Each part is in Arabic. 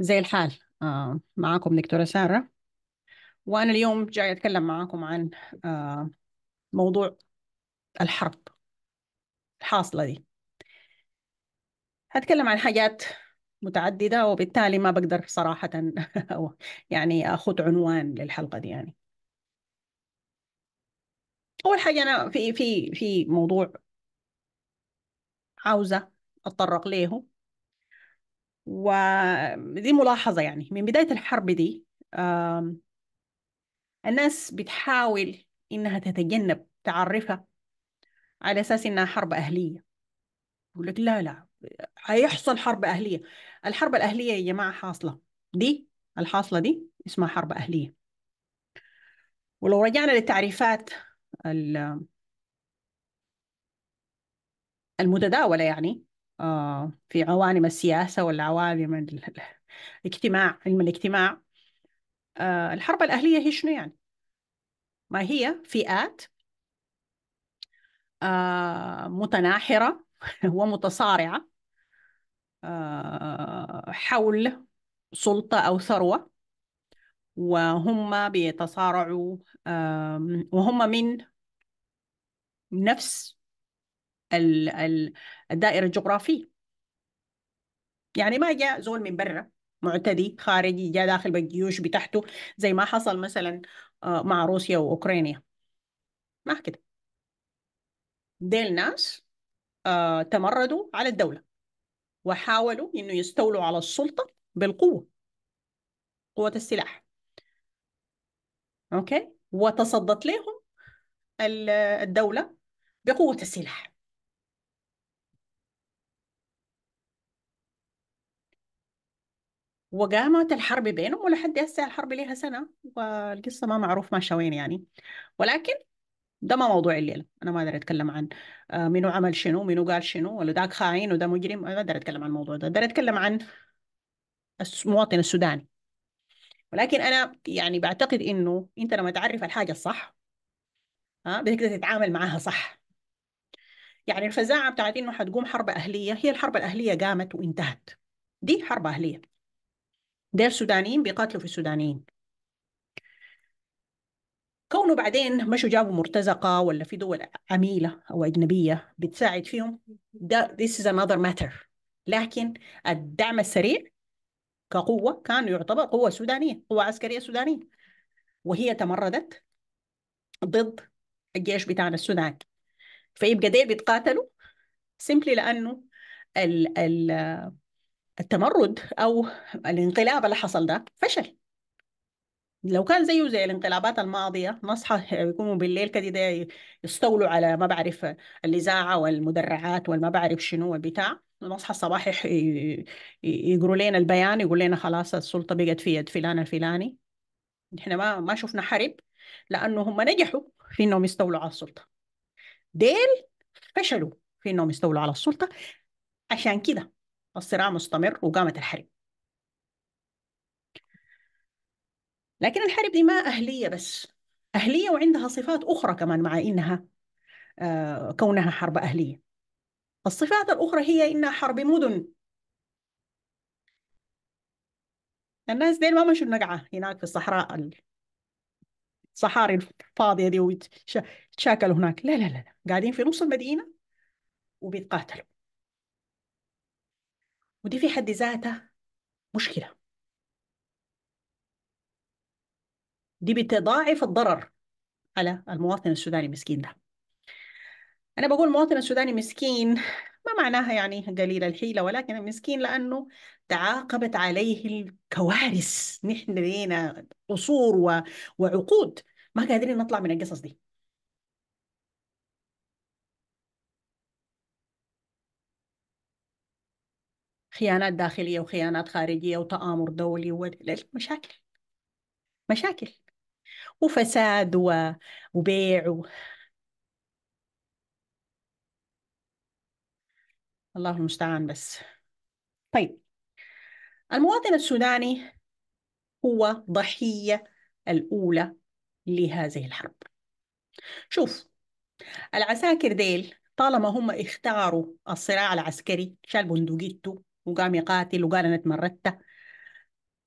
زي الحال آه، معاكم دكتورة سارة وأنا اليوم جاي أتكلم معاكم عن آه، موضوع الحرب الحاصلة دي هتكلم عن حاجات متعددة وبالتالي ما بقدر صراحة يعني أخذ عنوان للحلقة دي يعني أول حاجة أنا في في في موضوع عاوزة أتطرق ليه ودي ملاحظة يعني من بداية الحرب دي الناس بتحاول إنها تتجنب تعرفها على أساس إنها حرب أهلية يقول لك لا لا هيحصل حرب أهلية الحرب الأهلية يا جماعة حاصلة دي الحاصلة دي اسمها حرب أهلية ولو رجعنا للتعريفات المتداولة يعني آه، في عوالم السياسة ولا عوالم الاجتماع علم الاجتماع آه، الحرب الأهلية هي شنو يعني؟ ما هي فئات آه، متناحرة ومتصارعة حول سلطة أو ثروة وهم بيتصارعوا وهم من نفس الدائرة الجغرافية يعني ما جاء زول من برا معتدي خارجي جاء داخل بالجيوش بتاعته زي ما حصل مثلا آه، مع روسيا وأوكرانيا ما كده ديل ناس آه، تمردوا على الدولة وحاولوا إنه يستولوا على السلطة بالقوة قوة السلاح أوكي وتصدت لهم الدولة بقوة السلاح وقامت الحرب بينهم ولحد هسه الحرب لها سنة والقصة ما معروف ما شوين يعني ولكن ده ما موضوع الليلة أنا ما أقدر أتكلم عن آه، منو عمل شنو منو قال شنو ولا داك خاين وده مجرم أنا ما أقدر أتكلم عن الموضوع ده أقدر أتكلم عن المواطن السوداني ولكن أنا يعني بعتقد إنه أنت لما تعرف الحاجة الصح ها آه، بتقدر تتعامل معاها صح يعني الفزاعة بتاعت إنه حتقوم حرب أهلية هي الحرب الأهلية قامت وانتهت دي حرب أهلية دير سودانيين بيقاتلوا في السودانيين كونه بعدين مشوا جابوا مرتزقة ولا في دول عميلة أو أجنبية بتساعد فيهم ده this is another matter لكن الدعم السريع كقوة كان يعتبر قوة سودانية قوة عسكرية سودانية وهي تمردت ضد الجيش بتاعنا السوداني فيبقى ديل بيتقاتلوا سيمبلي لأنه ال ال التمرد أو الانقلاب اللي حصل ده فشل لو كان زيه زي الانقلابات الماضية نصحى يقوموا بالليل كده يستولوا على ما بعرف الإذاعة والمدرعات والما بعرف شنو والبتاع نصحى الصباح يقروا لنا البيان يقول لنا خلاص السلطة بقت في يد فلان الفلاني احنا ما ما شفنا حرب لأنه هم نجحوا في انهم يستولوا على السلطة ديل فشلوا في انهم يستولوا على السلطة عشان كده الصراع مستمر وقامت الحرب لكن الحرب دي ما أهلية بس أهلية وعندها صفات أخرى كمان مع إنها آه، كونها حرب أهلية الصفات الأخرى هي إنها حرب مدن الناس دي ما مشوا النقعة هناك في الصحراء الصحاري الفاضية دي ويتشاكلوا هناك لا لا لا قاعدين في نص المدينة وبيتقاتلوا ودي في حد ذاتها مشكلة دي بتضاعف الضرر على المواطن السوداني المسكين ده أنا بقول المواطن السوداني مسكين ما معناها يعني قليل الحيلة ولكن مسكين لأنه تعاقبت عليه الكوارث نحن لدينا قصور وعقود ما قادرين نطلع من القصص دي خيانات داخلية وخيانات خارجية وتآمر دولي ومشاكل مشاكل وفساد و... وبيع و... الله المستعان بس طيب المواطن السوداني هو ضحية الأولى لهذه الحرب شوف العساكر ديل طالما هم اختاروا الصراع العسكري شال بندقيته وقام يقاتل وقال أنا تمردت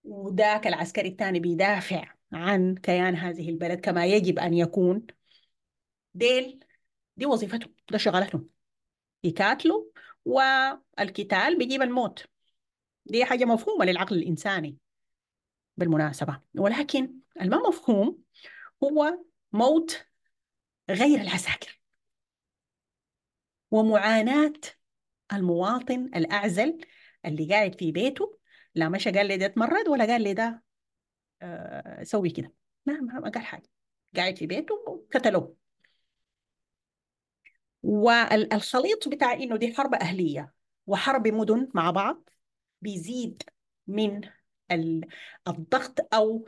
وذاك العسكري الثاني بيدافع عن كيان هذه البلد كما يجب أن يكون ديل دي وظيفتهم ده شغلتهم يقاتلوا والقتال بيجيب الموت دي حاجة مفهومة للعقل الإنساني بالمناسبة ولكن الما مفهوم هو موت غير العساكر ومعاناة المواطن الأعزل اللي قاعد في بيته لا مشى قال لي ده اتمرد ولا قال لي ده آه سوي كده ما ما قال حاجه قاعد في بيته وقتلوه والخليط بتاع انه دي حرب اهليه وحرب مدن مع بعض بيزيد من الضغط او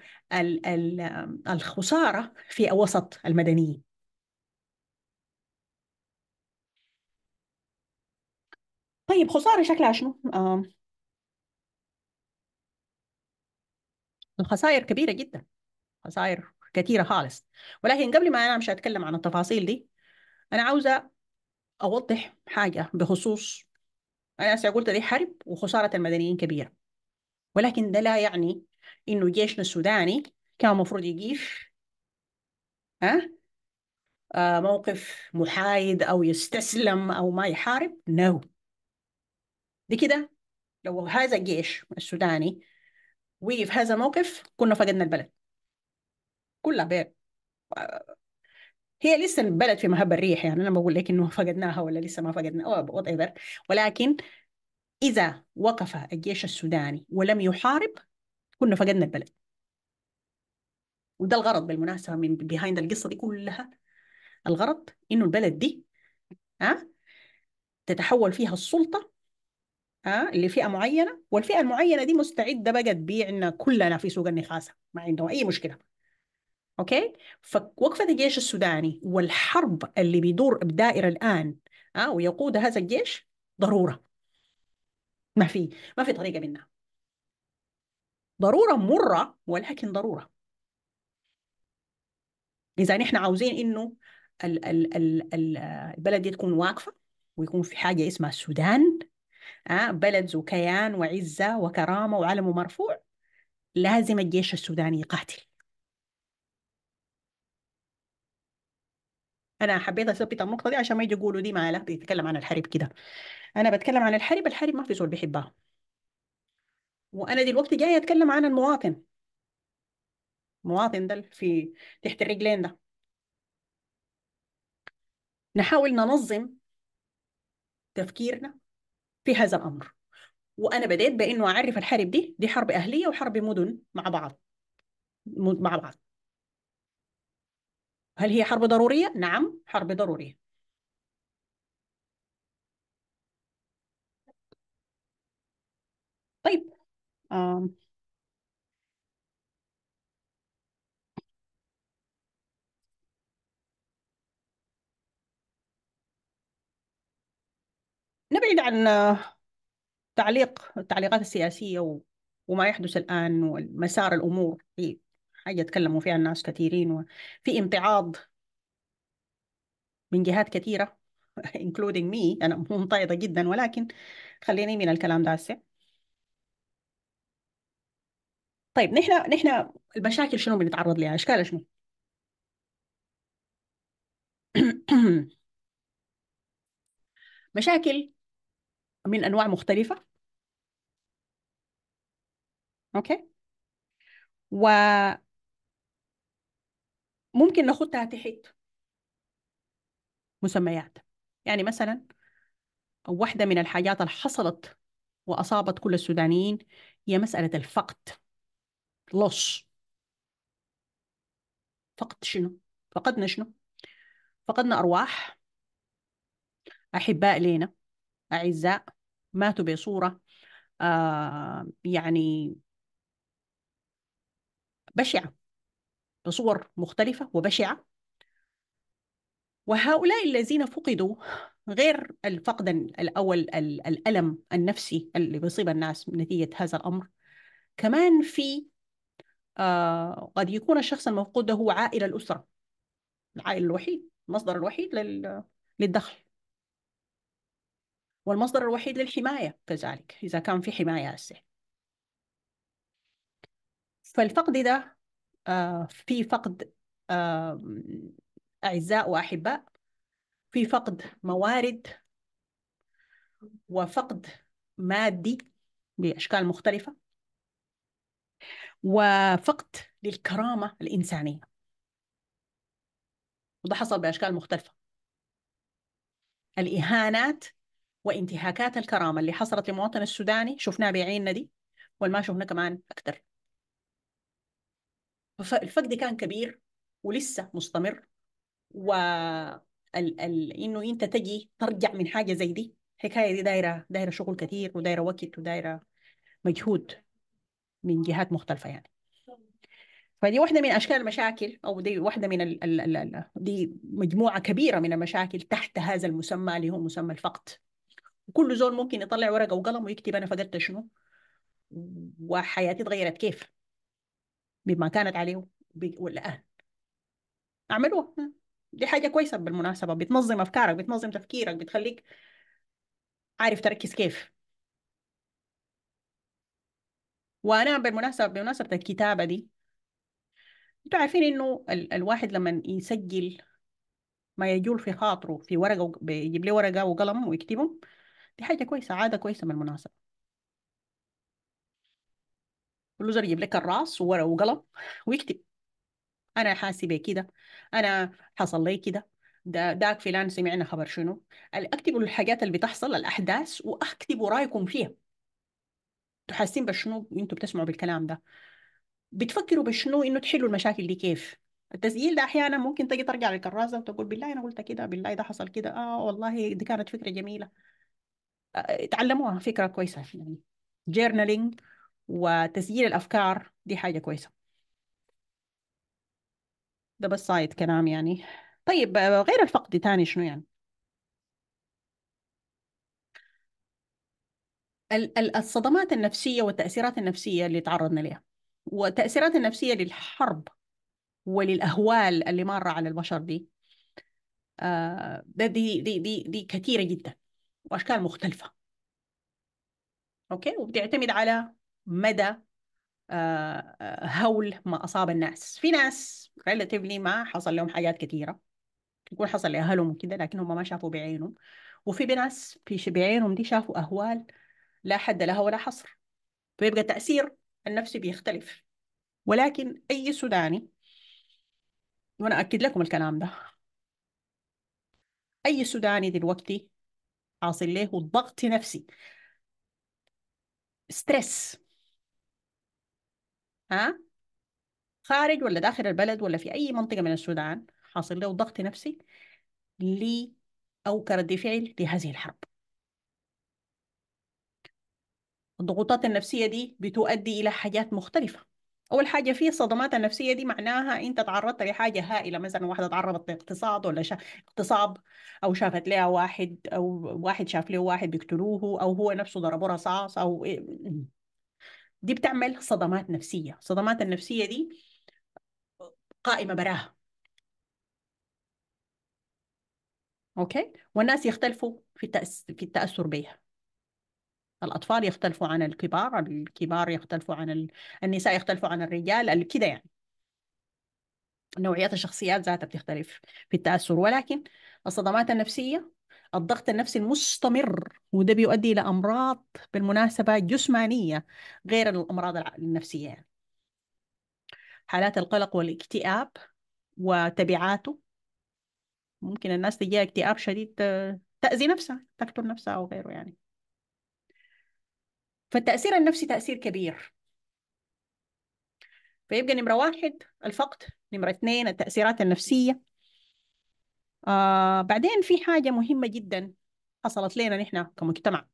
الخساره في وسط المدنيين طيب خسارة شكلها شنو؟ آه. الخسائر كبيرة جدا خسائر كثيرة خالص ولكن قبل ما أنا مش أتكلم عن التفاصيل دي أنا عاوزة أوضح حاجة بخصوص أنا قلت دي حرب وخسارة المدنيين كبيرة ولكن ده لا يعني إنه جيشنا السوداني كان المفروض يجيش ها آه، موقف محايد أو يستسلم أو ما يحارب نو no. لكده لو هذا الجيش السوداني وقف هذا الموقف كنا فقدنا البلد كلها بير. هي لسه البلد في مهب الريح يعني انا بقول لك انه فقدناها ولا لسه ما فقدناها وات ايفر ولكن اذا وقف الجيش السوداني ولم يحارب كنا فقدنا البلد وده الغرض بالمناسبه من بيهايند القصه دي كلها الغرض انه البلد دي ها آه، تتحول فيها السلطه أه؟ لفئه معينه والفئه المعينه دي مستعده بقى تبيع لنا كلنا في سوق النخاسه ما عندهم اي مشكله اوكي فوقفه الجيش السوداني والحرب اللي بيدور بدائره الان أه؟ ويقود هذا الجيش ضروره ما في ما في طريقه منها ضروره مره ولكن ضروره اذا نحن عاوزين انه البلد دي تكون واقفه ويكون في حاجه اسمها السودان آه، بلد ذو كيان وعزة وكرامة وعلم مرفوع لازم الجيش السوداني يقاتل أنا حبيت أثبت النقطة دي عشان ما يجي يقولوا دي ما لا بيتكلم عن الحرب كده أنا بتكلم عن الحرب الحرب ما في زول بيحبها وأنا دلوقتي جاية أتكلم عن المواطن مواطن ده في تحت الرجلين ده نحاول ننظم تفكيرنا في هذا الامر وانا بدات بانه اعرف الحرب دي دي حرب اهليه وحرب مدن مع بعض مع بعض هل هي حرب ضروريه نعم حرب ضروريه طيب آم. بعيد عن تعليق التعليقات السياسية و... وما يحدث الآن ومسار الأمور في حاجة تكلموا فيها الناس كثيرين وفي امتعاض من جهات كثيرة including me أنا ممتعضة جدا ولكن خليني من الكلام ده هسه طيب نحن نحن المشاكل شنو بنتعرض لها؟ اشكال شنو؟ مشاكل من انواع مختلفه اوكي و ممكن ناخدها تحت مسميات يعني مثلا واحدة من الحاجات اللي حصلت وأصابت كل السودانيين هي مسألة الفقد لص فقد شنو؟ فقدنا شنو؟ فقدنا أرواح أحباء لينا أعزاء ماتوا بصورة آه يعني بشعة بصور مختلفة وبشعة وهؤلاء الذين فقدوا غير الفقد الأول الألم النفسي اللي بيصيب الناس نتيجة هذا الأمر كمان في آه قد يكون الشخص المفقود هو عائل الأسرة العائل الوحيد المصدر الوحيد للدخل والمصدر الوحيد للحماية كذلك إذا كان في حماية هسه فالفقد ده آه، في فقد آه، أعزاء وأحباء في فقد موارد وفقد مادي بأشكال مختلفة وفقد للكرامة الإنسانية وده حصل بأشكال مختلفة الإهانات وانتهاكات الكرامة اللي حصلت للمواطن السوداني شفناها بعيننا دي والما شفنا كمان اكثر فالفقد كان كبير ولسه مستمر و ال... ال... انه انت تجي ترجع من حاجه زي دي الحكايه دي دايره دايره شغل كثير ودايره وقت ودايره مجهود من جهات مختلفه يعني فدي واحده من اشكال المشاكل او دي واحده من ال... ال... ال... دي مجموعه كبيره من المشاكل تحت هذا المسمى اللي هو مسمى الفقد وكل زول ممكن يطلع ورقه وقلم ويكتب انا فقدت شنو وحياتي اتغيرت كيف بما كانت عليه والآن اعملوها دي حاجه كويسه بالمناسبه بتنظم افكارك بتنظم تفكيرك بتخليك عارف تركز كيف وانا بالمناسبه بمناسبه الكتابه دي انتوا عارفين انه ال الواحد لما يسجل ما يجول في خاطره في ورقه بيجيب لي ورقه وقلم ويكتبه دي حاجة كويسة عادة كويسة من المناسبة اللوزر يجيب لك الراس وورق وقلم ويكتب أنا حاسبة كده أنا حصل لي كده ده داك فلان سمعنا خبر شنو اكتبوا الحاجات اللي بتحصل الأحداث واكتبوا رأيكم فيها انتوا حاسين بشنو انتوا بتسمعوا بالكلام ده بتفكروا بشنو انه تحلوا المشاكل دي كيف التسجيل ده احيانا ممكن تجي ترجع للكراسه وتقول بالله انا قلت كده بالله ده حصل كده اه والله دي كانت فكره جميله اتعلموها فكره كويسه يعني جيرنالينج وتسجيل الافكار دي حاجه كويسه ده بس صايد كلام يعني طيب غير الفقد تاني شنو يعني الصدمات النفسية والتأثيرات النفسية اللي تعرضنا لها والتأثيرات النفسية للحرب وللأهوال اللي مارة على البشر دي آه، دي, دي, دي, دي كثيرة جدا وأشكال مختلفة أوكي وبتعتمد على مدى آه، آه، هول ما أصاب الناس في ناس ريلاتيفلي ما حصل لهم حاجات كثيرة يكون حصل لأهلهم وكده لكن هم ما شافوا بعينهم وفي ناس في بعينهم دي شافوا أهوال لا حد لها ولا حصر فيبقى التأثير النفسي بيختلف ولكن أي سوداني وأنا أكد لكم الكلام ده أي سوداني دلوقتي حاصل له ضغط نفسي ستريس ها خارج ولا داخل البلد ولا في أي منطقة من السودان حاصل له ضغط نفسي لي أو كرد فعل لهذه الحرب الضغوطات النفسية دي بتؤدي إلى حاجات مختلفة اول حاجه في الصدمات النفسيه دي معناها انت تعرضت لحاجه هائله مثلا واحده تعرضت لاقتصاد ولا شا... اغتصاب او شافت لها واحد او واحد شاف له واحد بيقتلوه او هو نفسه ضربه رصاص او إيه، دي بتعمل صدمات نفسيه الصدمات النفسيه دي قائمه براها اوكي والناس يختلفوا في التأس... في التاثر بها الأطفال يختلفوا عن الكبار الكبار يختلفوا عن ال... النساء يختلفوا عن الرجال كده يعني نوعيات الشخصيات ذاتها بتختلف في التأثر ولكن الصدمات النفسية الضغط النفسي المستمر وده بيؤدي إلى أمراض بالمناسبة جسمانية غير الأمراض النفسية يعني. حالات القلق والاكتئاب وتبعاته ممكن الناس تجيها اكتئاب شديد آه، تأذي نفسها تقتل نفسها أو غيره يعني فالتأثير النفسي تأثير كبير فيبقى نمرة واحد الفقد نمرة اثنين التأثيرات النفسية آه بعدين في حاجة مهمة جدا حصلت لنا نحن كمجتمع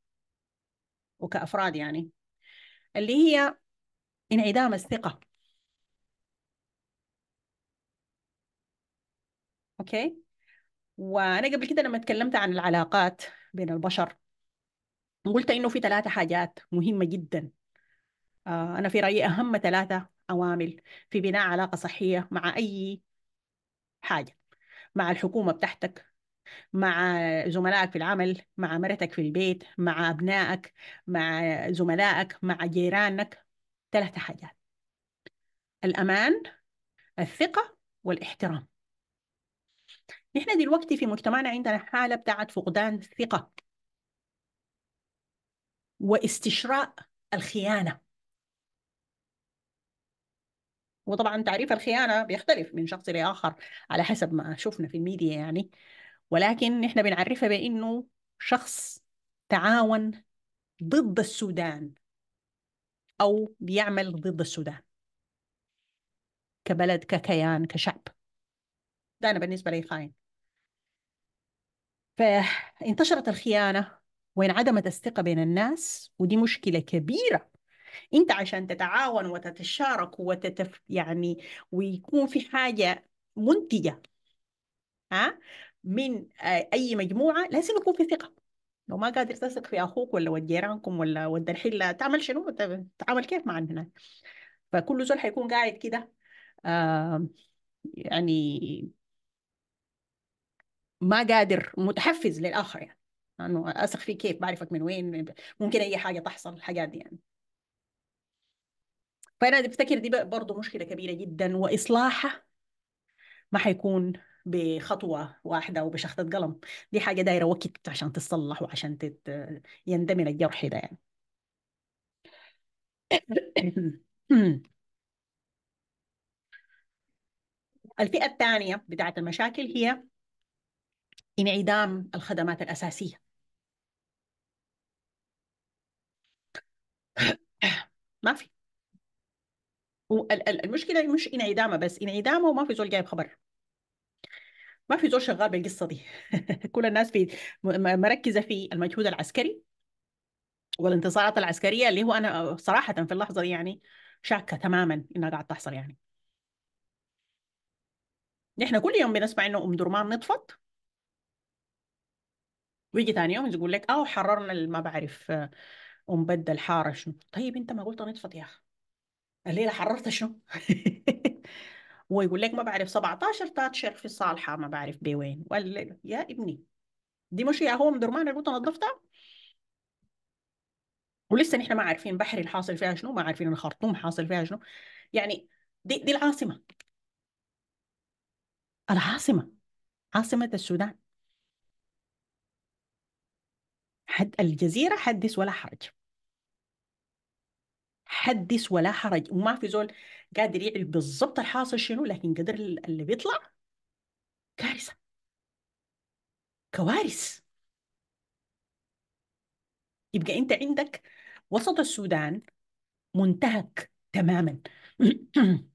وكأفراد يعني اللي هي انعدام الثقة أوكي وأنا قبل كده لما تكلمت عن العلاقات بين البشر قلت إنه في ثلاثة حاجات مهمة جدا آه، أنا في رأيي أهم ثلاثة عوامل في بناء علاقة صحية مع أي حاجة مع الحكومة بتاعتك مع زملائك في العمل مع مرتك في البيت مع أبنائك مع زملائك مع جيرانك ثلاثة حاجات الأمان الثقة والاحترام نحن دلوقتي في مجتمعنا عندنا حالة بتاعت فقدان الثقة واستشراء الخيانه وطبعا تعريف الخيانه بيختلف من شخص لاخر على حسب ما شفنا في الميديا يعني ولكن احنا بنعرفها بانه شخص تعاون ضد السودان او بيعمل ضد السودان كبلد ككيان كشعب ده انا بالنسبه لي خاين فانتشرت الخيانه عدمت الثقة بين الناس ودي مشكلة كبيرة انت عشان تتعاون وتتشارك وتتف يعني ويكون في حاجة منتجة ها من آه، اي مجموعة لازم يكون في ثقة لو ما قادر تثق في اخوك ولا ود جيرانكم ولا ود الحله تعمل شنو تعامل كيف مع الناس فكل زول حيكون قاعد كده آه يعني ما قادر متحفز للاخر يعني انه اثق فيك كيف بعرفك من وين ممكن اي حاجه تحصل الحاجات دي يعني فانا بفتكر دي برضه مشكله كبيره جدا واصلاحها ما حيكون بخطوه واحده وبشخطه قلم دي حاجه دايره وقت عشان تتصلح وعشان تت... يندمج الجرح ده يعني الفئه الثانيه بتاعه المشاكل هي انعدام الخدمات الاساسيه ما في المشكله مش انعدامه بس انعدامه وما في زول جايب خبر ما في زول شغال بالقصه دي كل الناس في مركزه في المجهود العسكري والانتصارات العسكريه اللي هو انا صراحه في اللحظه دي يعني شاكه تماما انها قاعد تحصل يعني نحن كل يوم بنسمع انه ام درمان نطفت ويجي ثاني يوم يقول لك اه حررنا ما بعرف ومبدل حارة شنو طيب انت ما قلت نطفت يا اخي الليله حررت شنو ويقول لك ما بعرف 17 تاتشر في الصالحه ما بعرف بوين ولا يا ابني دي مش يا هو مدرمان اللي قلت نظفتها ولسه نحن ما عارفين بحري حاصل فيها شنو ما عارفين الخرطوم حاصل فيها شنو يعني دي دي العاصمه العاصمه عاصمه السودان حد الجزيره حدث ولا حرج حدث ولا حرج وما في زول قادر يعرف بالضبط الحاصل شنو لكن قدر اللي بيطلع كارثة كوارث يبقى انت عندك وسط السودان منتهك تماما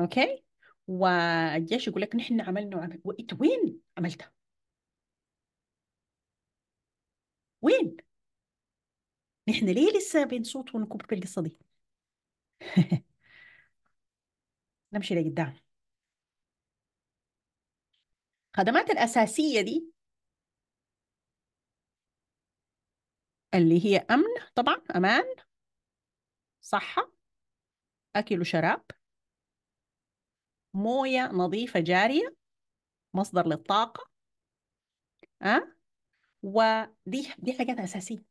اوكي والجيش يقول لك نحن عملنا وعمل وين عملتها وين نحن ليه لسه بنصوت ونكب في القصة دي نمشي لقدام الخدمات الأساسية دي اللي هي أمن طبعا أمان صحة أكل وشراب موية نظيفة جارية مصدر للطاقة أه؟ ودي دي حاجات أساسية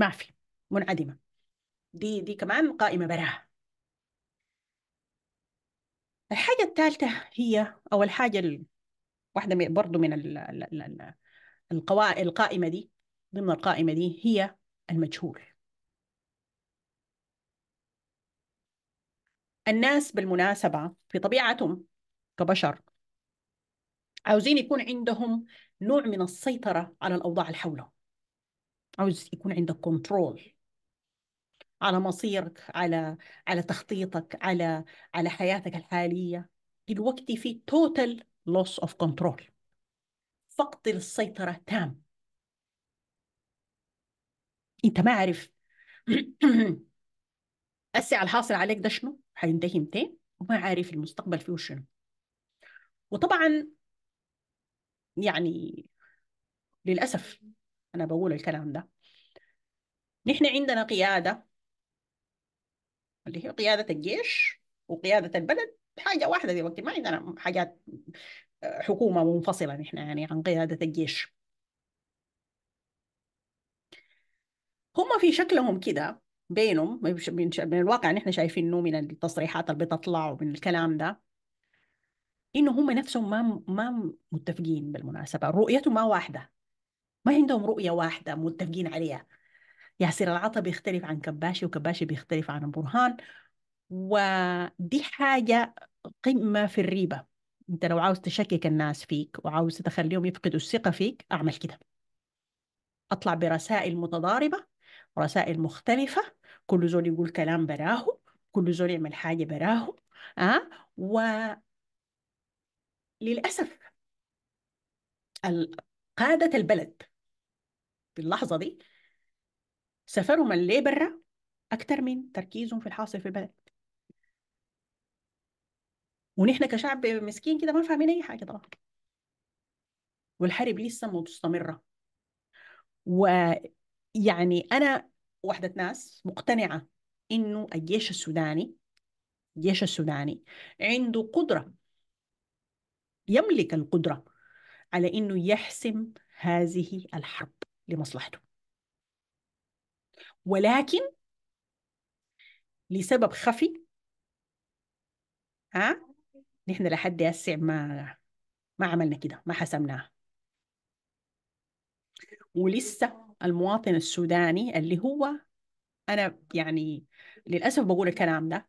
ما في منعدمة دي دي كمان قائمة براها الحاجة الثالثة هي أو الحاجة واحدة برضو من القائمة دي ضمن القائمة دي هي المجهول الناس بالمناسبة في طبيعتهم كبشر عاوزين يكون عندهم نوع من السيطرة على الأوضاع اللي حولهم عاوز يكون عندك كنترول على مصيرك على على تخطيطك على على حياتك الحاليه دلوقتي في توتال لوس اوف كنترول فقد السيطره تام انت ما عارف السعر الحاصل عليك ده شنو حينتهي متى وما عارف المستقبل فيه شنو وطبعا يعني للاسف أنا بقول الكلام ده نحن عندنا قيادة اللي هي قيادة الجيش وقيادة البلد حاجة واحدة دلوقتي ما عندنا حاجات آه، حكومة منفصلة نحن يعني عن قيادة الجيش هم في شكلهم كده بينهم من الواقع نحن شايفينه من التصريحات اللي بتطلع ومن الكلام ده انه هم نفسهم ما ما متفقين بالمناسبه رؤيته ما واحده ما عندهم رؤية واحدة متفقين عليها ياسر العطا بيختلف عن كباشي وكباشي بيختلف عن برهان ودي حاجة قمة في الريبة انت لو عاوز تشكك الناس فيك وعاوز تخليهم يفقدوا الثقة فيك اعمل كده اطلع برسائل متضاربة رسائل مختلفة كل زول يقول كلام براه كل زول يعمل حاجة براه أه؟ و للأسف قادة البلد في اللحظه دي سفرهم اللي برا اكتر من تركيزهم في الحاصل في البلد ونحن كشعب مسكين كده ما فاهمين اي حاجه طبعا والحرب لسه مستمره ويعني انا وحده ناس مقتنعه انه الجيش السوداني الجيش السوداني عنده قدره يملك القدره على انه يحسم هذه الحرب لمصلحته ولكن لسبب خفي ها نحن لحد هسه ما ما عملنا كده ما حسمناها ولسه المواطن السوداني اللي هو انا يعني للاسف بقول الكلام ده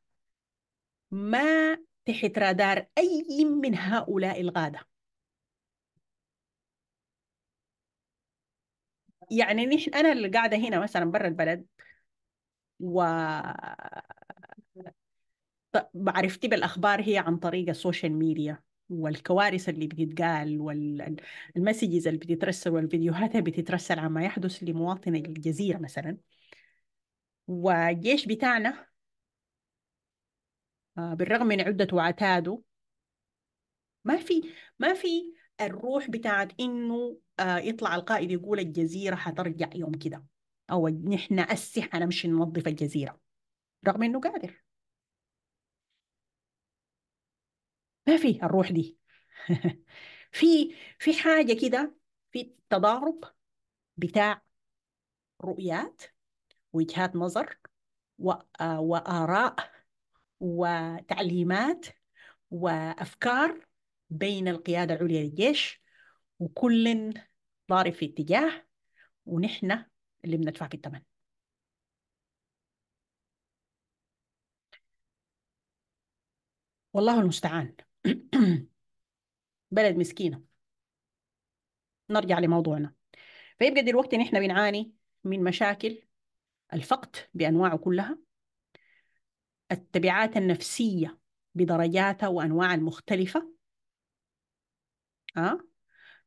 ما تحت رادار اي من هؤلاء الغاده يعني نحن انا اللي قاعده هنا مثلا برا البلد و معرفتي بالاخبار هي عن طريق السوشيال ميديا والكوارث اللي بتتقال والمسجز اللي بتترسل والفيديوهات اللي بتترسل عما يحدث لمواطن الجزيره مثلا والجيش بتاعنا آه، بالرغم من عده وعتاده ما في ما في الروح بتاعت انه آه، يطلع القائد يقول الجزيره حترجع يوم كده او نحن اسي حنمشي ننظف الجزيره رغم انه قادر ما في الروح دي في في حاجه كده في تضارب بتاع رؤيات وجهات نظر آه، واراء وتعليمات وافكار بين القيادة العليا للجيش وكل ضارب في اتجاه ونحن اللي بندفع في الثمن والله المستعان بلد مسكينة نرجع لموضوعنا فيبقى دلوقتي نحن بنعاني من مشاكل الفقد بأنواعه كلها التبعات النفسية بدرجاتها وأنواعها المختلفة أه؟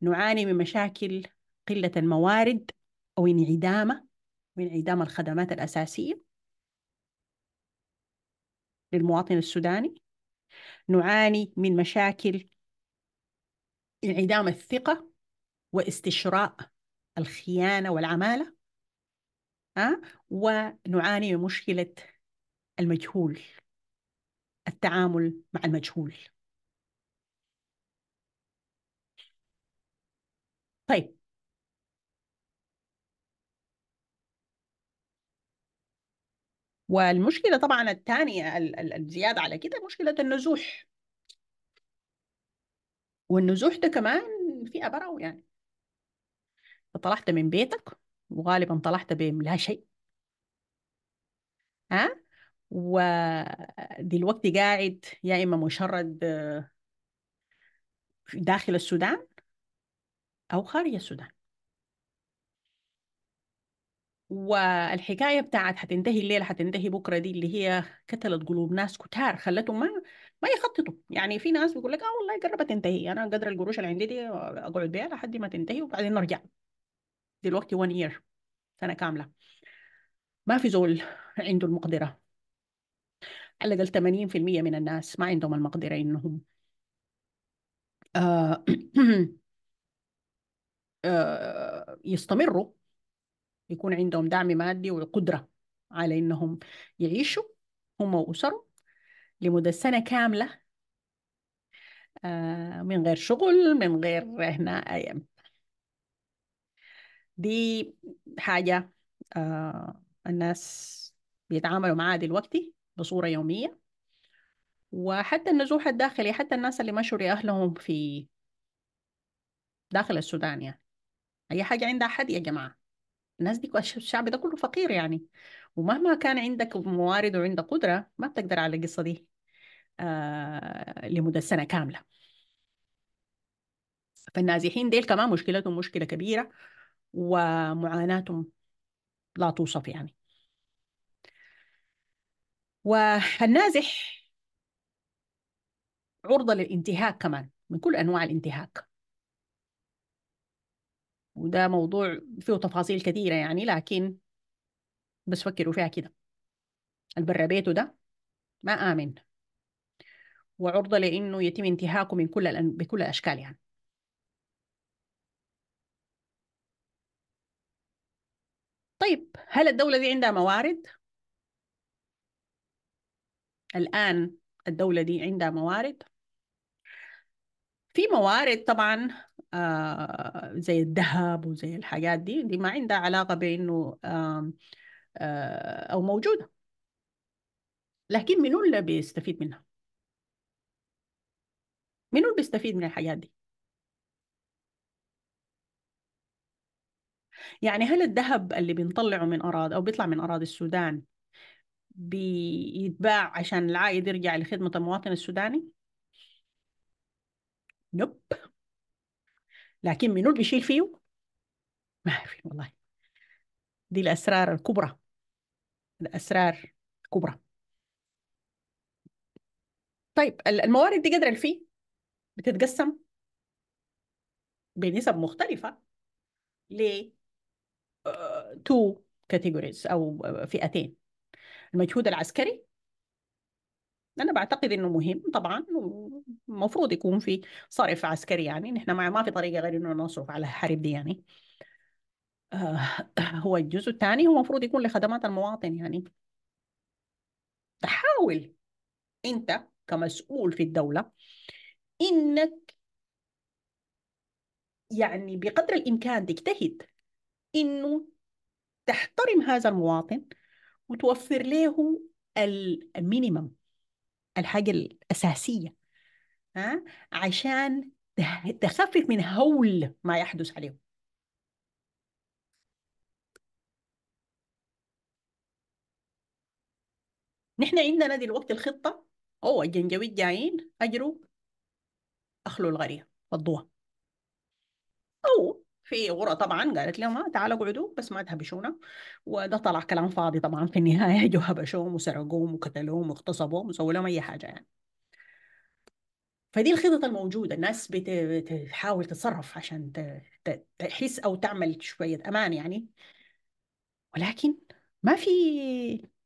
نعاني من مشاكل قلة الموارد أو انعدامه وانعدام الخدمات الأساسية للمواطن السوداني نعاني من مشاكل انعدام الثقة واستشراء الخيانة والعمالة أه؟ ونعاني من مشكلة المجهول التعامل مع المجهول طيب والمشكلة طبعا الثانية الزيادة على كده مشكلة النزوح والنزوح ده كمان فئة براو يعني طلعت من بيتك وغالبا طلعت بلا شيء ها ودلوقتي قاعد يا إما مشرد آه، داخل السودان أو خارج السودان والحكاية بتاعت هتنتهي الليلة هتنتهي بكرة دي اللي هي كتلت قلوب ناس كتار خلتهم ما ما يخططوا يعني في ناس بيقول لك اه والله قربت تنتهي أنا قدر القروش اللي عندي دي أقعد بيها لحد ما تنتهي وبعدين نرجع دلوقتي 1 year سنة كاملة ما في زول عنده المقدرة على الأقل 80% من الناس ما عندهم المقدرة إنهم يستمروا يكون عندهم دعم مادي وقدرة على إنهم يعيشوا هم وأسرهم لمدة سنة كاملة آه، من غير شغل من غير هنا أيام دي حاجة آه، الناس بيتعاملوا معها دلوقتي بصورة يومية وحتى النزوح الداخلي حتى الناس اللي مشوا لأهلهم في داخل السودان يعني اي حاجه عندها حد يا جماعه الناس دي الشعب ده كله فقير يعني ومهما كان عندك موارد وعندك قدره ما بتقدر على القصه دي آه لمده سنه كامله فالنازحين ديل كمان مشكلتهم مشكله كبيره ومعاناتهم لا توصف يعني والنازح عرضة للانتهاك كمان من كل أنواع الانتهاك وده موضوع فيه تفاصيل كثيرة يعني لكن بس فكروا فيها كده البرابيتو ده ما آمن وعرضة لأنه يتم انتهاكه من كل الأن... بكل الأشكال يعني طيب هل الدولة دي عندها موارد؟ الآن الدولة دي عندها موارد في موارد طبعا آه، زي الذهب وزي الحاجات دي دي ما عندها علاقة بأنه آه، أو موجودة لكن منو اللي بيستفيد منها؟ منو اللي بيستفيد من الحاجات دي؟ يعني هل الذهب اللي بنطلعه من أراضي أو بيطلع من أراضي السودان بيتباع عشان العائد يرجع لخدمة المواطن السوداني؟ نوب nope. لكن منو اللي بيشيل فيه ما عارفين والله دي الأسرار الكبرى الأسرار الكبرى طيب الموارد دي قدر الفي بتتقسم بنسب مختلفة ل تو آه، كاتيجوريز أو آه، فئتين المجهود العسكري انا بعتقد انه مهم طبعا ومفروض يكون في صرف عسكري يعني نحن ما في طريقه غير انه نصرف على الحرب دي يعني آه، هو الجزء الثاني هو المفروض يكون لخدمات المواطن يعني تحاول انت كمسؤول في الدوله انك يعني بقدر الامكان تجتهد انه تحترم هذا المواطن وتوفر له المينيمم الحاجة الأساسية ها عشان تخفف من هول ما يحدث عليهم نحن عندنا الوقت الخطة هو الجنجويد جايين أجروا أخلوا الغرية فضوها في غرة طبعا قالت لهم آه، تعالوا اقعدوا بس ما تهبشونا وده طلع كلام فاضي طبعا في النهاية جو هبشوهم وسرقوهم وقتلوهم واغتصبوهم وسووا لهم أي حاجة يعني فدي الخطط الموجودة الناس بتحاول تتصرف عشان تحس أو تعمل شوية أمان يعني ولكن ما في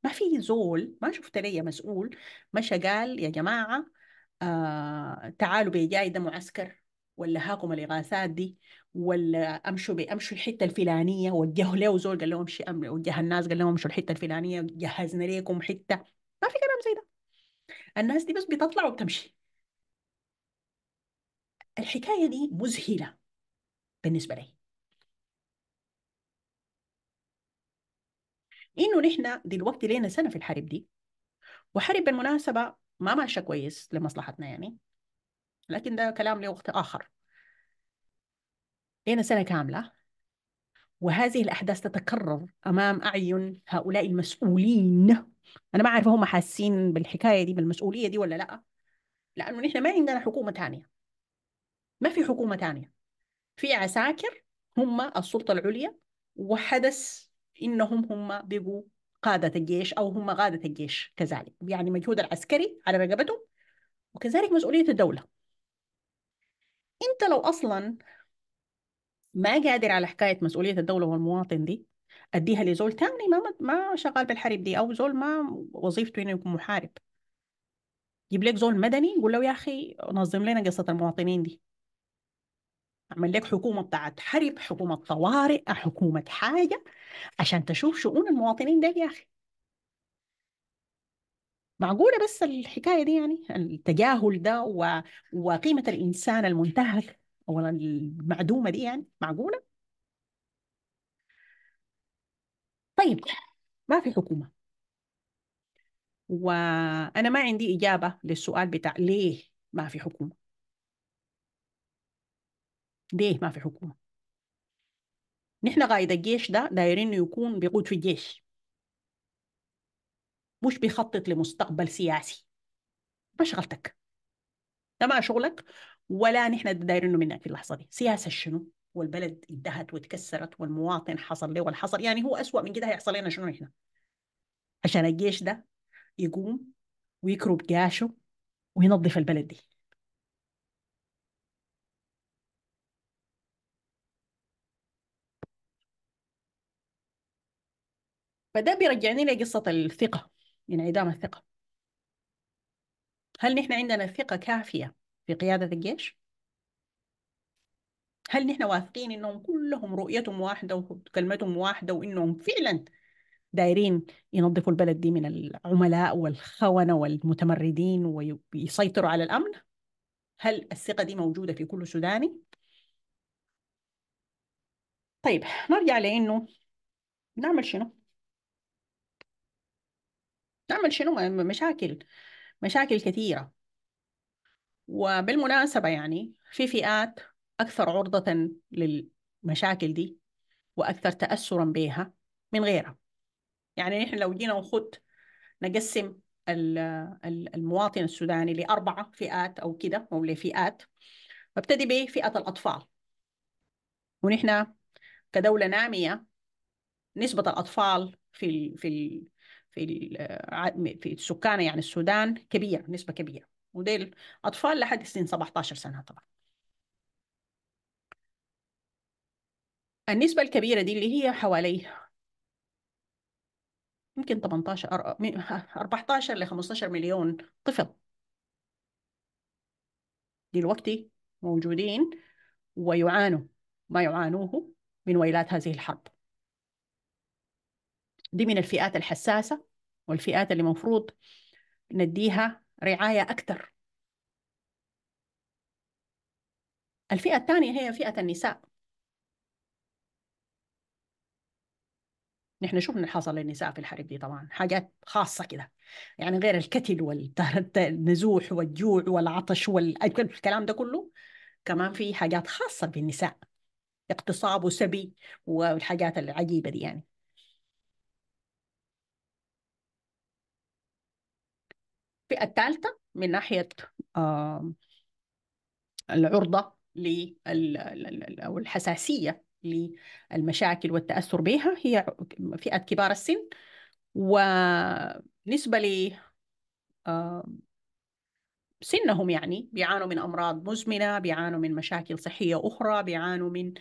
ما في زول ما شفت لي مسؤول مشى قال يا جماعة آه تعالوا بيجاي ده معسكر ولا هاكم الإغاثات دي ولا امشوا امشوا الحته الفلانيه وجهوا له زول قال لهم امشي وجه الناس قال لهم امشوا الحته الفلانيه جهزنا لكم حته ما في كلام زي ده الناس دي بس بتطلع وبتمشي الحكايه دي مذهله بالنسبه لي انه نحن دلوقتي لينا سنه في الحرب دي وحرب بالمناسبه ما ماشيه كويس لمصلحتنا يعني لكن ده كلام لوقت اخر بقينا سنة كاملة وهذه الأحداث تتكرر أمام أعين هؤلاء المسؤولين أنا ما عارفة هم حاسين بالحكاية دي بالمسؤولية دي ولا لأ لأنه نحن ما عندنا حكومة تانية ما في حكومة تانية في عساكر هم السلطة العليا وحدث إنهم هم بقوا قادة الجيش أو هم قادة الجيش كذلك يعني مجهود العسكري على رقبتهم وكذلك مسؤولية الدولة أنت لو أصلا ما قادر على حكايه مسؤوليه الدوله والمواطن دي اديها لزول تاني ما ما شغال بالحرب دي او زول ما وظيفته انه يكون محارب جيب لك زول مدني يقول له يا اخي نظم لنا قصه المواطنين دي اعمل لك حكومه بتاعت حرب حكومه طوارئ حكومه حاجه عشان تشوف شؤون المواطنين ده يا اخي معقوله بس الحكايه دي يعني التجاهل ده و... وقيمه الانسان المنتهك هو المعدومه دي يعني معقوله طيب ما في حكومه وانا ما عندي اجابه للسؤال بتاع ليه ما في حكومه ليه ما في حكومه نحن قائد الجيش ده دايرين يكون بيقود في الجيش مش بيخطط لمستقبل سياسي ما شغلتك ده ما شغلك ولا نحن دايرينه منك في اللحظه دي سياسه شنو والبلد انتهت وتكسرت والمواطن حصل له والحصل يعني هو أسوأ من كده هيحصل لنا شنو نحن عشان الجيش ده يقوم ويكرب جاشه وينظف البلد دي فده بيرجعني لقصة الثقة انعدام الثقة هل نحن عندنا ثقة كافية في قيادة الجيش؟ هل نحن واثقين انهم كلهم رؤيتهم واحده وكلمتهم واحده وانهم فعلا دايرين ينظفوا البلد دي من العملاء والخونه والمتمردين ويسيطروا على الامن؟ هل الثقه دي موجوده في كل سوداني؟ طيب نرجع لانه نعمل شنو؟ نعمل شنو مشاكل مشاكل كثيره وبالمناسبة يعني في فئات أكثر عرضة للمشاكل دي وأكثر تأثرا بها من غيرها يعني نحن لو جينا وخد نقسم المواطن السوداني لأربعة فئات أو كده أو لفئات فابتدي بفئة الأطفال ونحن كدولة نامية نسبة الأطفال في في ال في ال آه، في السكان يعني السودان كبيرة نسبة كبيرة وديل أطفال لحد سن 17 سنة طبعا النسبة الكبيرة دي اللي هي حوالي يمكن 18 14 ل 15 مليون طفل دلوقتي موجودين ويعانوا ما يعانوه من ويلات هذه الحرب دي من الفئات الحساسة والفئات اللي المفروض نديها رعاية أكثر الفئة الثانية هي فئة النساء نحن شفنا اللي حصل للنساء في الحرب دي طبعا حاجات خاصة كده يعني غير الكتل والنزوح والجوع والعطش والكلام ده كله كمان في حاجات خاصة بالنساء اغتصاب وسبي والحاجات العجيبة دي يعني الفئه الثالثه من ناحيه العرضه او الحساسيه للمشاكل والتاثر بها هي فئه كبار السن ونسبه ل سنهم يعني بيعانوا من امراض مزمنه بيعانوا من مشاكل صحيه اخرى بيعانوا من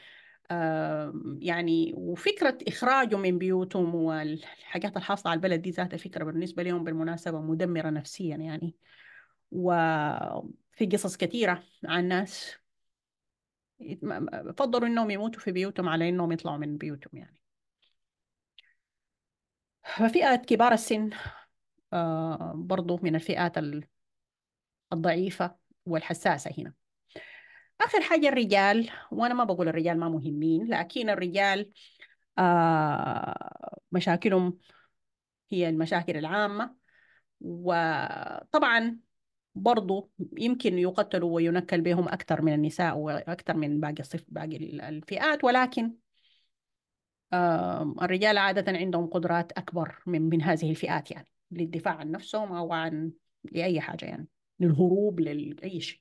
يعني وفكرة إخراجه من بيوتهم والحاجات الحاصلة على البلد دي ذاتها فكرة بالنسبة لهم بالمناسبة مدمرة نفسيا يعني وفي قصص كثيرة عن ناس فضلوا إنهم يموتوا في بيوتهم على إنهم يطلعوا من بيوتهم يعني ففئة كبار السن آه، برضو من الفئات الضعيفة والحساسة هنا آخر حاجة الرجال وأنا ما بقول الرجال ما مهمين لكن الرجال آه مشاكلهم هي المشاكل العامة وطبعا برضو يمكن يقتلوا وينكل بهم أكثر من النساء وأكثر من باقي الصف باقي الفئات ولكن آه الرجال عادة عندهم قدرات أكبر من من هذه الفئات يعني للدفاع عن نفسهم أو عن لأي حاجة يعني للهروب لأي شيء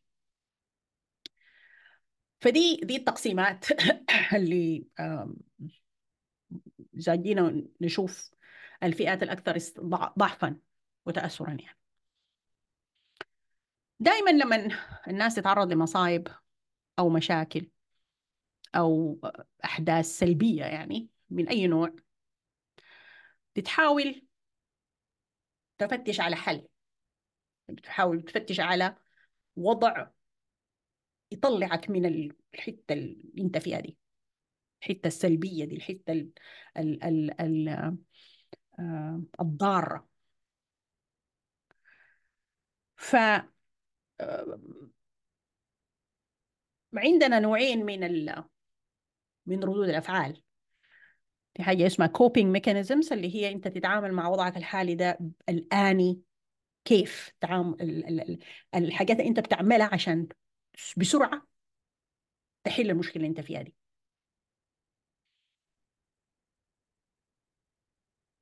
فدي دي التقسيمات اللي جايين نشوف الفئات الأكثر ضعفا وتأثرا يعني دائما لما الناس تتعرض لمصايب أو مشاكل أو أحداث سلبية يعني من أي نوع بتحاول تفتش على حل بتحاول تفتش على وضع يطلعك من الحته اللي انت فيها دي الحته السلبيه دي الحته ال ال ال ال آه، الضاره ف آه، عندنا نوعين من ال من ردود الافعال في حاجه اسمها coping mechanisms اللي هي انت تتعامل مع وضعك الحالي ده الاني كيف تعامل الحاجات اللي انت بتعملها عشان بسرعه تحل المشكله اللي انت فيها دي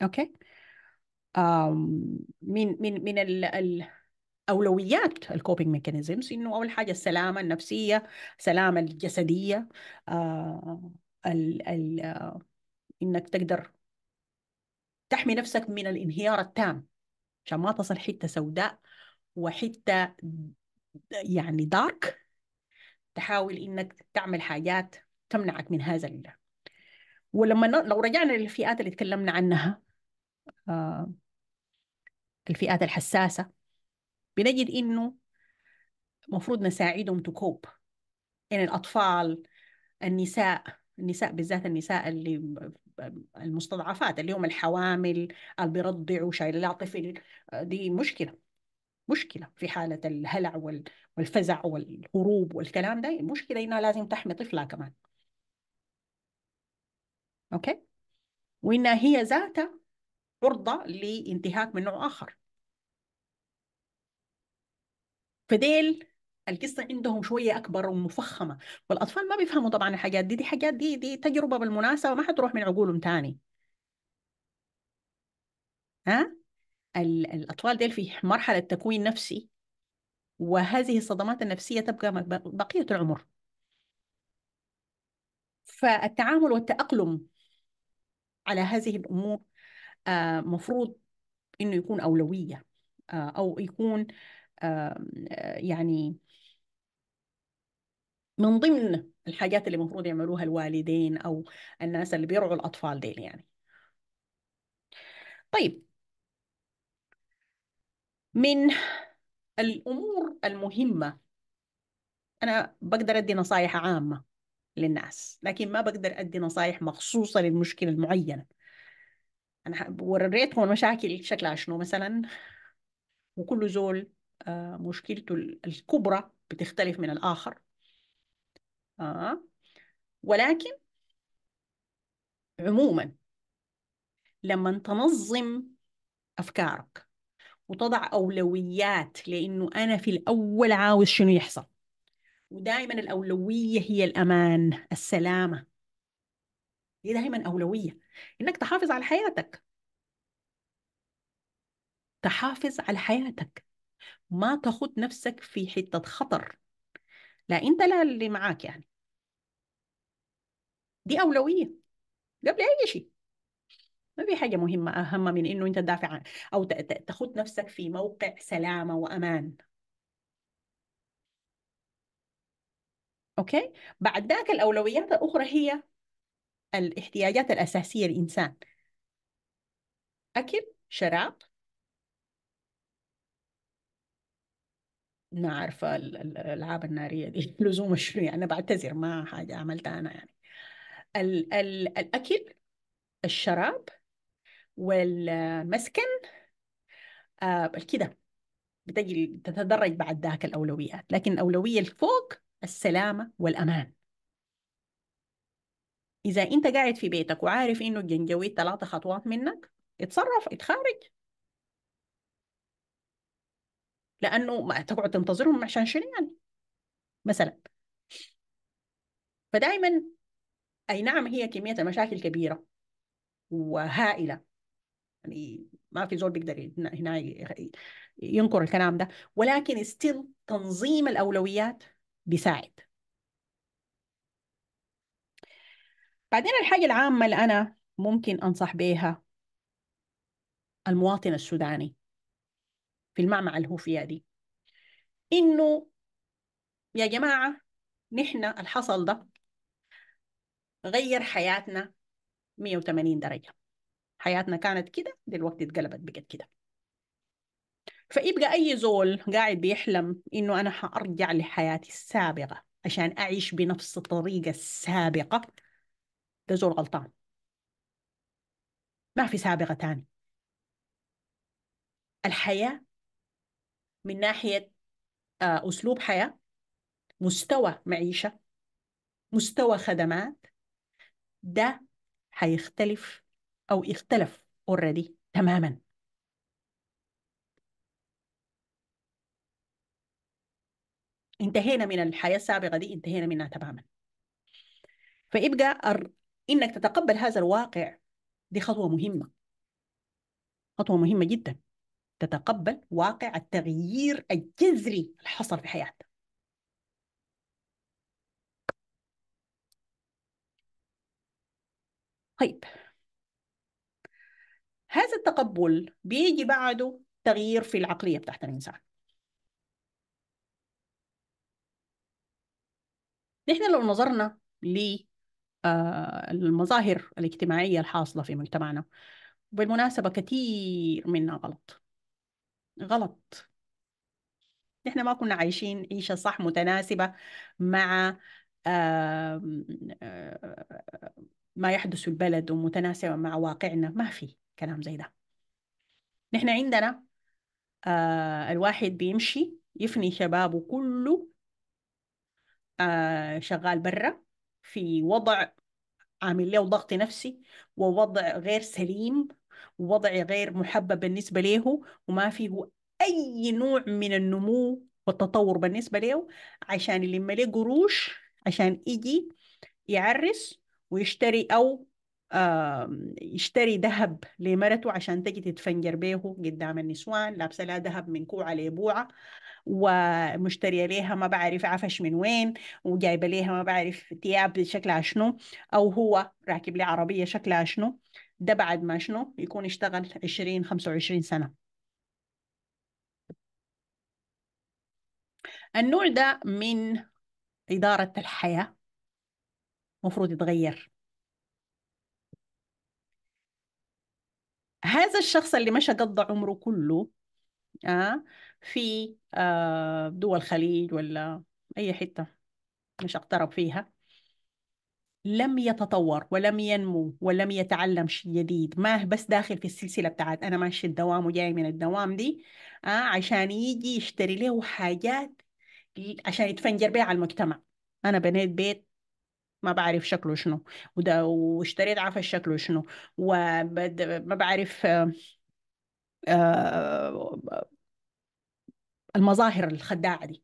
اوكي من من من الاولويات ال الكوبينج ميكانيزمز انه اول حاجه السلامه النفسيه السلامه الجسديه آه، ال ال انك تقدر تحمي نفسك من الانهيار التام عشان ما تصل حته سوداء وحته يعني دارك تحاول انك تعمل حاجات تمنعك من هذا ال... ولما لو رجعنا للفئات اللي تكلمنا عنها آه الفئات الحساسه بنجد انه المفروض نساعدهم تكوب يعني الاطفال النساء النساء بالذات النساء اللي المستضعفات اللي هم الحوامل اللي بيرضعوا شايله طفل آه، دي مشكله مشكله في حاله الهلع والفزع والهروب والكلام ده المشكله انها لازم تحمي طفلها كمان اوكي وانها هي ذاتها عرضه لانتهاك من نوع اخر فديل القصه عندهم شويه اكبر ومفخمه والاطفال ما بيفهموا طبعا الحاجات دي دي حاجات دي دي تجربه بالمناسبه ما حتروح من عقولهم تاني ها الأطفال ديل في مرحلة تكوين نفسي وهذه الصدمات النفسية تبقى بقية العمر فالتعامل والتأقلم على هذه الأمور آه، مفروض إنه يكون أولوية آه، أو يكون يعني من ضمن الحاجات اللي المفروض يعملوها الوالدين أو الناس اللي بيرعوا الأطفال ديل يعني طيب من الأمور المهمة أنا بقدر أدي نصايح عامة للناس لكن ما بقدر أدي نصايح مخصوصة للمشكلة المعينة أنا وريتكم المشاكل شكلها شنو مثلا وكل زول آه، مشكلته الكبرى بتختلف من الآخر آه. ولكن عموما لما تنظم أفكارك وتضع أولويات لأنه أنا في الأول عاوز شنو يحصل ودائما الأولوية هي الأمان السلامة دي دائما أولوية إنك تحافظ على حياتك تحافظ على حياتك ما تخد نفسك في حتة خطر لا أنت لا اللي معاك يعني دي أولوية قبل أي شيء ما في حاجه مهمه اهم من انه انت تدافع عن او تاخد نفسك في موقع سلامه وامان اوكي بعد ذاك الاولويات الاخرى هي الاحتياجات الاساسيه للانسان اكل شراب ما عارفة الألعاب النارية دي لزوم شنو يعني أنا بعتذر ما حاجة عملتها أنا يعني ال ال الأكل الشراب والمسكن كده آه، بتجي تتدرج بعد ذاك الأولويات لكن الأولوية الفوق السلامة والأمان إذا أنت قاعد في بيتك وعارف إنه الجنجويد ثلاثة خطوات منك اتصرف اتخارج لأنه ما تقعد تنتظرهم عشان شنو يعني مثلا فدائما أي نعم هي كمية المشاكل كبيرة وهائلة يعني ما في زول بيقدر هنا ينكر الكلام ده ولكن ستيل تنظيم الاولويات بيساعد بعدين الحاجه العامه اللي انا ممكن انصح بيها المواطن السوداني في المعمعة الهوفية دي إنه يا جماعة نحن الحصل ده غير حياتنا 180 درجة حياتنا كانت كده دلوقتي اتقلبت بقت كده فيبقى أي زول قاعد بيحلم إنه أنا حأرجع لحياتي السابقة عشان أعيش بنفس الطريقة السابقة ده زول غلطان ما في سابقة تاني الحياة من ناحية آه، أسلوب حياة مستوى معيشة مستوى خدمات ده هيختلف أو اختلف اوريدي تماما انتهينا من الحياة السابقة دي انتهينا منها تماما فيبقى إنك تتقبل هذا الواقع دي خطوة مهمة خطوة مهمة جدا تتقبل واقع التغيير الجذري اللي حصل في حياتك طيب هذا التقبل بيجي بعده تغيير في العقلية بتاعت الإنسان نحن لو نظرنا للمظاهر آه، الاجتماعية الحاصلة في مجتمعنا بالمناسبة كثير منا غلط غلط نحن ما كنا عايشين عيشة صح متناسبة مع آه، ما يحدث في البلد ومتناسبة مع واقعنا ما في كلام زي ده نحن عندنا آه الواحد بيمشي يفني شبابه كله آه شغال برا في وضع عامل له ضغط نفسي ووضع غير سليم ووضع غير محبب بالنسبة له وما فيه أي نوع من النمو والتطور بالنسبة له عشان اللي له قروش عشان يجي يعرس ويشتري أو يشتري ذهب لمرته عشان تجي تتفنجر به قدام النسوان لابسه لها ذهب من كوعه لبوعه ومشتريه ليها ما بعرف عفش من وين وجايبه ليها ما بعرف ثياب شكلها شنو او هو راكب لي عربيه شكلها شنو ده بعد ما شنو يكون اشتغل 20 25 سنه النوع ده من إدارة الحياة مفروض يتغير هذا الشخص اللي مشى قضى عمره كله آه في آه دول الخليج ولا أي حتة مش اقترب فيها لم يتطور ولم ينمو ولم يتعلم شيء جديد ما بس داخل في السلسلة بتاعت أنا ماشي الدوام وجاي من الدوام دي آه عشان يجي يشتري له حاجات عشان يتفنجر بيها على المجتمع أنا بنيت بيت ما بعرف شكله شنو وده واشتريت عارفه شكله شنو وما بعرف آه، آه، المظاهر الخداعه دي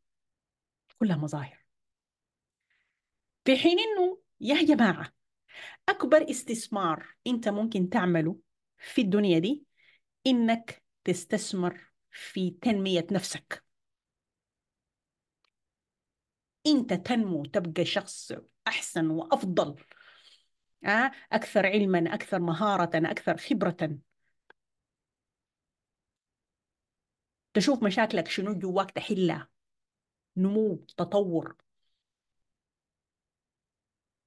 كلها مظاهر في حين انه يا جماعه اكبر استثمار انت ممكن تعمله في الدنيا دي انك تستثمر في تنميه نفسك انت تنمو تبقى شخص احسن وافضل آه، اكثر علما اكثر مهاره اكثر خبره تشوف مشاكلك شنو جواك تحلها نمو تطور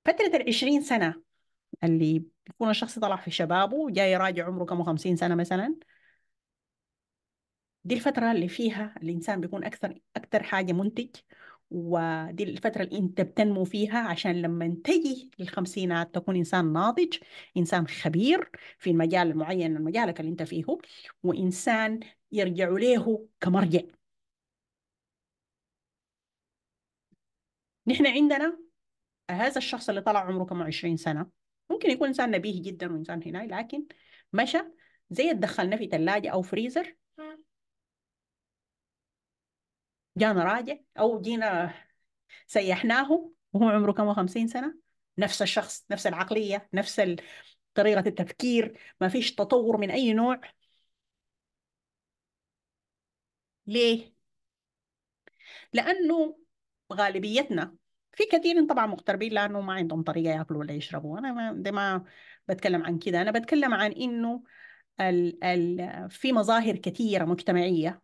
فترة العشرين سنة اللي بيكون الشخص طلع في شبابه جاي يراجع عمره كم خمسين سنة مثلا دي الفترة اللي فيها الإنسان بيكون أكثر أكثر حاجة منتج ودي الفترة اللي أنت بتنمو فيها عشان لما تجي للخمسينات تكون إنسان ناضج إنسان خبير في المجال المعين مجالك اللي أنت فيه وإنسان يرجع له كمرجع نحن عندنا هذا الشخص اللي طلع عمره كم 20 سنة ممكن يكون إنسان نبيه جدا وإنسان هنا لكن مشى زي اتدخلنا في ثلاجة أو فريزر جانا راجع او جينا سيحناه وهو عمره كم 50 سنه نفس الشخص نفس العقليه نفس طريقه التفكير ما فيش تطور من اي نوع ليه لانه غالبيتنا في كثيرين طبعا مغتربين لانه ما عندهم طريقه ياكلوا ولا يشربوا انا ما دي ما بتكلم عن كده انا بتكلم عن انه ال ال في مظاهر كثيره مجتمعيه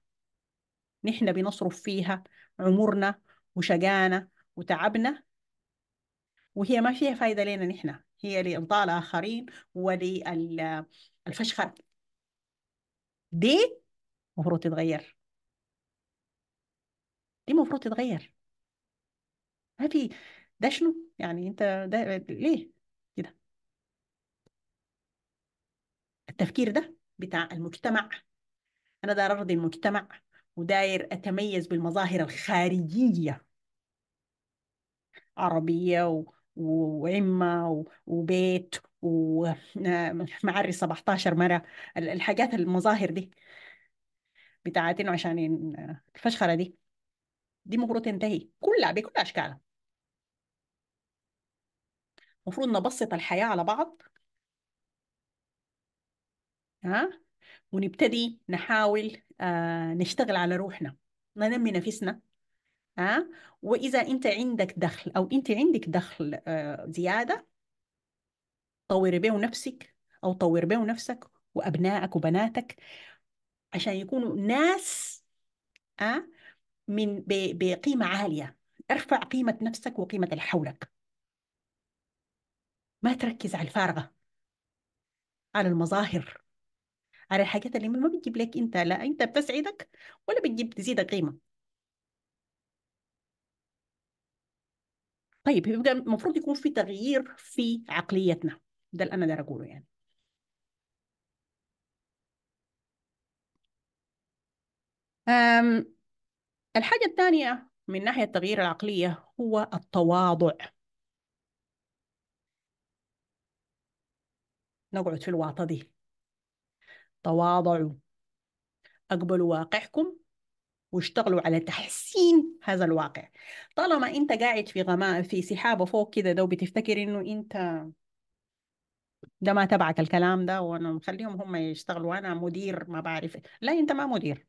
نحن بنصرف فيها عمرنا وشقانا وتعبنا وهي ما فيها فايدة لنا نحن هي لإرضاء الآخرين وللفشخر دي المفروض تتغير دي المفروض تتغير ما في ده شنو يعني انت ده ليه كده التفكير ده بتاع المجتمع انا ده ارضي المجتمع وداير أتميز بالمظاهر الخارجية عربية و... وعمة وبيت ومعري آه، 17 مرة الحاجات المظاهر دي بتاعت انه عشان الفشخرة دي دي المفروض تنتهي كلها بكل أشكالها المفروض نبسط الحياة على بعض ها ونبتدي نحاول آه، نشتغل على روحنا ننمي نفسنا آه، وإذا أنت عندك دخل أو أنت عندك دخل آه، زيادة طور به نفسك أو طور به نفسك وأبنائك وبناتك عشان يكونوا ناس من بقيمة عالية ارفع قيمة نفسك وقيمة اللي حولك ما تركز على الفارغة على المظاهر على الحاجات اللي ما بتجيب لك انت لا انت بتسعدك ولا بتجيب تزيدك قيمه طيب يبقى المفروض يكون في تغيير في عقليتنا ده اللي انا داير اقوله يعني أم الحاجة الثانية من ناحية التغيير العقلية هو التواضع نقعد في الواطة دي تواضعوا اقبلوا واقعكم واشتغلوا على تحسين هذا الواقع طالما انت قاعد في غماء في سحابه فوق كده ده وبتفتكر انه انت ده ما تبعك الكلام ده وانا مخليهم هم يشتغلوا انا مدير ما بعرف لا انت ما مدير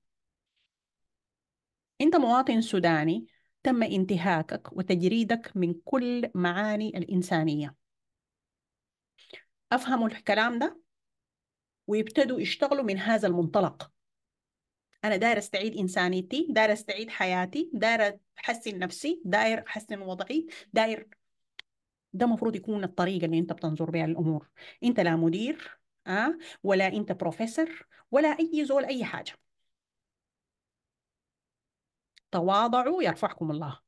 انت مواطن سوداني تم انتهاكك وتجريدك من كل معاني الانسانيه افهموا الكلام ده ويبتدوا يشتغلوا من هذا المنطلق انا داير استعيد انسانيتي داير استعيد حياتي داير احسن نفسي داير احسن وضعي داير ده مفروض يكون الطريقه اللي انت بتنظر بها الامور انت لا مدير أه؟ ولا انت بروفيسور ولا اي زول اي حاجه تواضعوا يرفعكم الله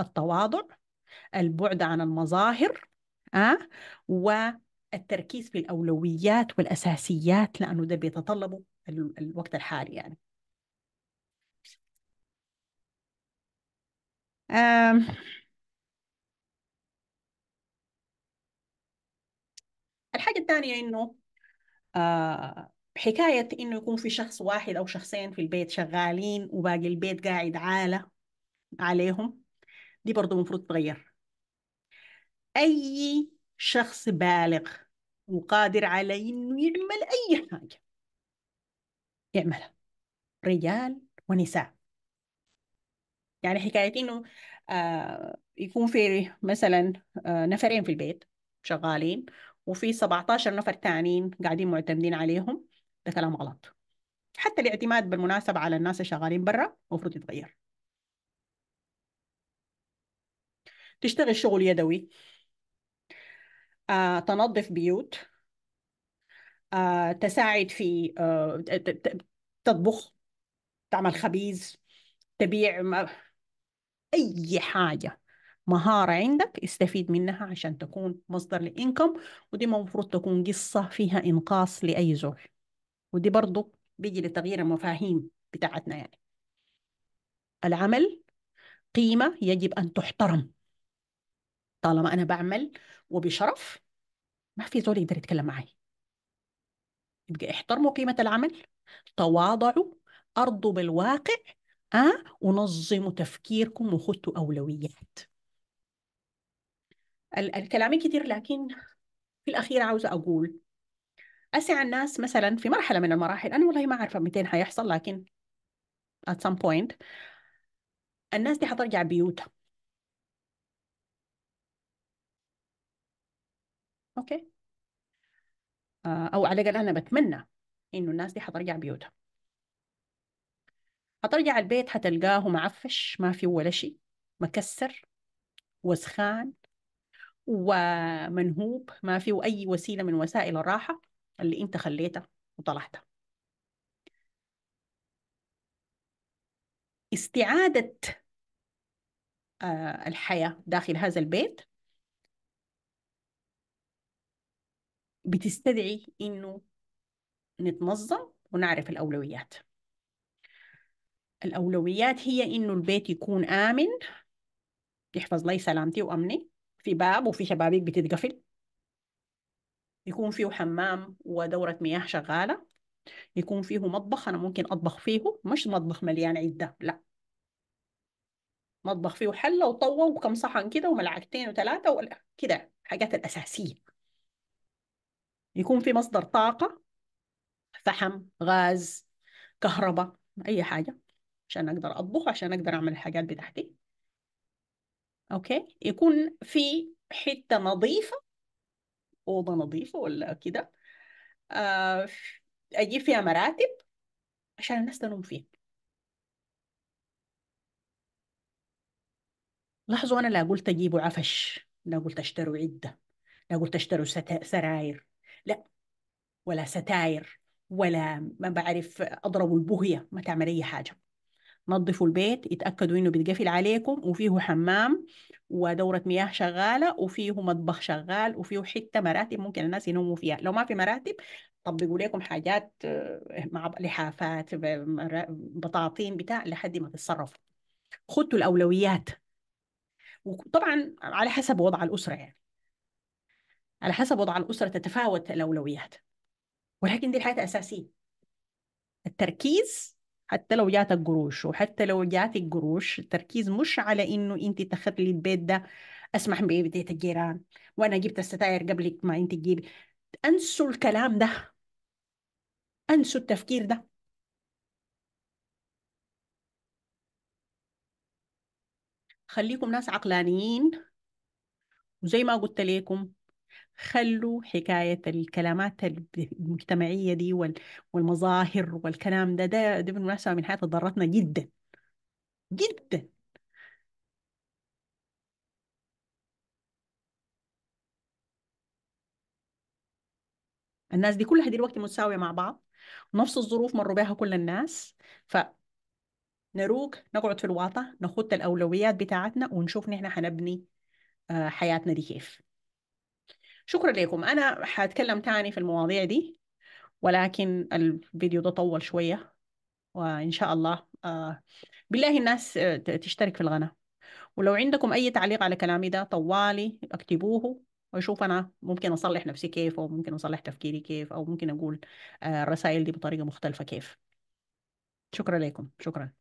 التواضع البعد عن المظاهر أه؟ التركيز في الأولويات والأساسيات لأنه ده بيتطلبه الوقت الحالي يعني آم. الحاجة الثانية إنه آه حكاية إنه يكون في شخص واحد أو شخصين في البيت شغالين وباقي البيت قاعد عالة عليهم دي برضو المفروض تتغير أي شخص بالغ وقادر على إنه يعمل أي حاجة يعملها رجال ونساء يعني حكاية إنه آه يكون في مثلا آه نفرين في البيت شغالين وفي 17 نفر تانيين قاعدين معتمدين عليهم ده كلام غلط حتى الاعتماد بالمناسبة على الناس الشغالين برا المفروض يتغير تشتغل شغل يدوي آه، تنظف بيوت آه، تساعد في آه، تطبخ تعمل خبيز تبيع أي حاجة مهارة عندك استفيد منها عشان تكون مصدر لإنكم ودي المفروض تكون قصة فيها إنقاص لأي زوج ودي برضو بيجي لتغيير المفاهيم بتاعتنا يعني العمل قيمة يجب أن تحترم طالما أنا بعمل وبشرف ما في زول يقدر يتكلم معي يبقى احترموا قيمة العمل تواضعوا أرضوا بالواقع أه؟ ونظموا تفكيركم وخدوا أولويات الكلام كتير لكن في الأخير عاوزة أقول أسعى الناس مثلا في مرحلة من المراحل أنا والله ما عارفة متين حيحصل لكن at some point الناس دي حترجع بيوتها اوكي آه، او على الاقل انا بتمنى انه الناس دي حترجع بيوتها حترجع البيت حتلقاه معفش ما في ولا شيء مكسر وسخان ومنهوب ما فيه أي وسيلة من وسائل الراحة اللي أنت خليتها وطلعتها استعادة آه، الحياة داخل هذا البيت بتستدعي إنه نتنظم ونعرف الأولويات الأولويات هي إنه البيت يكون آمن يحفظ لي سلامتي وأمني في باب وفي شبابيك بتتقفل يكون فيه حمام ودورة مياه شغالة يكون فيه مطبخ أنا ممكن أطبخ فيه مش مطبخ مليان عدة لا مطبخ فيه حلة وطوة وكم صحن كده وملعقتين وثلاثة كده الحاجات الأساسية يكون في مصدر طاقة فحم غاز كهرباء أي حاجة عشان أقدر أطبخ عشان أقدر أعمل الحاجات بتاعتي أوكي يكون في حتة نظيفة أوضة نظيفة ولا كده آه أجيب فيها مراتب عشان الناس تنوم فيها لاحظوا أنا لا قلت أجيبوا عفش لا قلت أشتروا عدة لا قلت أشتروا سراير لا ولا ستاير ولا ما بعرف اضربوا البهيه ما تعمل اي حاجه نظفوا البيت اتاكدوا انه بيتقفل عليكم وفيه حمام ودوره مياه شغاله وفيه مطبخ شغال وفيه حته مراتب ممكن الناس ينوموا فيها لو ما في مراتب طبقوا لكم حاجات آه، مع لحافات بطاطين بتاع لحد ما تتصرفوا خدتوا الاولويات وطبعا على حسب وضع الاسره يعني على حسب وضع الأسرة تتفاوت الأولويات ولكن دي الحياة أساسية التركيز حتى لو جاتك قروش وحتى لو جاتك قروش التركيز مش على إنه أنت تخلي البيت ده أسمح ببيت الجيران وأنا جبت الستاير قبلك ما أنت تجيبي أنسوا الكلام ده أنسوا التفكير ده خليكم ناس عقلانيين وزي ما قلت لكم خلوا حكاية الكلامات المجتمعية دي والمظاهر والكلام ده ده, ده بالمناسبة من حياتنا ضرتنا جدا جدا الناس دي كلها دلوقتي متساوية مع بعض نفس الظروف مروا بها كل الناس ف نروق نقعد في الواطة نخط الأولويات بتاعتنا ونشوف نحن حنبني آه، حياتنا دي كيف شكرا لكم أنا حأتكلم تاني في المواضيع دي ولكن الفيديو ده طول شوية وإن شاء الله آه، بالله الناس آه، تشترك في القناة ولو عندكم أي تعليق على كلامي ده طوالي اكتبوه واشوف انا ممكن اصلح نفسي كيف او ممكن اصلح تفكيري كيف او ممكن اقول آه، الرسائل دي بطريقه مختلفه كيف شكرا لكم شكرا